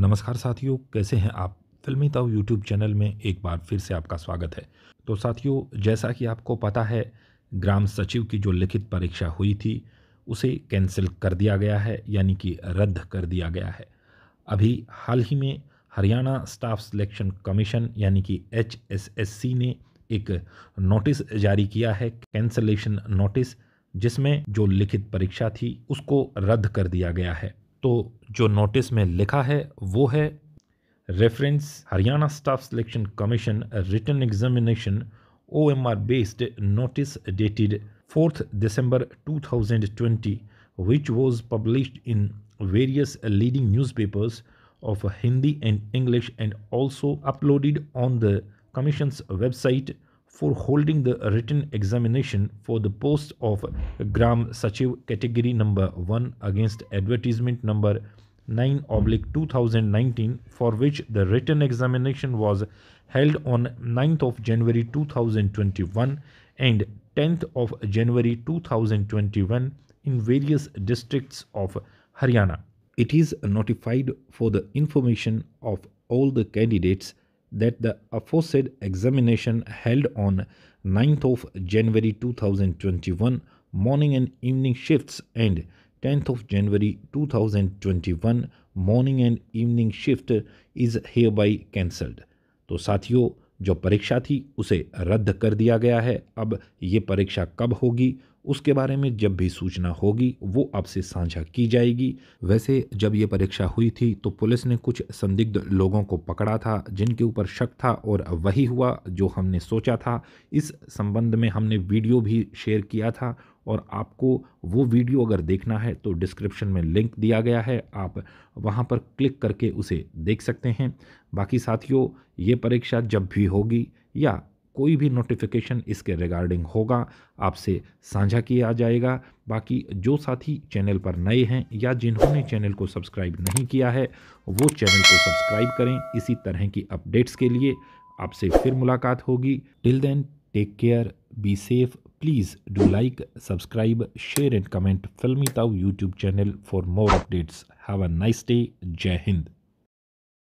नमस्कार साथियों कैसे हैं आप फिल्मी तव यूट्यूब चैनल में एक बार फिर से आपका स्वागत है तो साथियों जैसा कि आपको पता है ग्राम सचिव की जो लिखित परीक्षा हुई थी उसे कैंसिल कर दिया गया है यानी कि रद्द कर दिया गया है अभी हाल ही में हरियाणा स्टाफ सिलेक्शन कमीशन यानी कि एच ने एक नोटिस जारी किया है कैंसलेशन नोटिस जिसमें जो लिखित परीक्षा थी उसको रद्द कर दिया गया है तो जो नोटिस में लिखा है वो है reference Haryana staff selection commission written examination O M R based notice dated fourth December two thousand twenty which was publish in various leading news papers of Hindi and English and also uploaded on the commission's website for holding the written examination for the post of Gram Sachiv category number 1 against advertisement number 9 oblique 2019 for which the written examination was held on 9th of January 2021 and 10th of January 2021 in various districts of Haryana. It is notified for the information of all the candidates that the aforesaid examination held on 9th of January 2021 morning and evening shifts and 10th of January 2021 morning and evening shift is hereby cancelled. Cancelled तो साथियों जो परीक्षा थी उसे रद्द कर दिया गया है अब ये परीक्षा कब होगी उसके बारे में जब भी सूचना होगी वो आपसे साझा की जाएगी वैसे जब ये परीक्षा हुई थी तो पुलिस ने कुछ संदिग्ध लोगों को पकड़ा था जिनके ऊपर शक था और वही हुआ जो हमने सोचा था इस संबंध में हमने वीडियो भी शेयर किया था और आपको वो वीडियो अगर देखना है तो डिस्क्रिप्शन में लिंक दिया गया है आप वहाँ पर क्लिक करके उसे देख सकते हैं बाकी साथियों ये परीक्षा जब भी होगी या कोई भी नोटिफिकेशन इसके रिगार्डिंग होगा आपसे साझा किया जाएगा बाकी जो साथी चैनल पर नए हैं या जिन्होंने चैनल को सब्सक्राइब नहीं किया है वो चैनल को सब्सक्राइब करें इसी तरह की अपडेट्स के लिए आपसे फिर मुलाकात होगी till then take care be safe please do like subscribe share and comment Filmy Taau YouTube channel for more updates have a nice day Jai Hind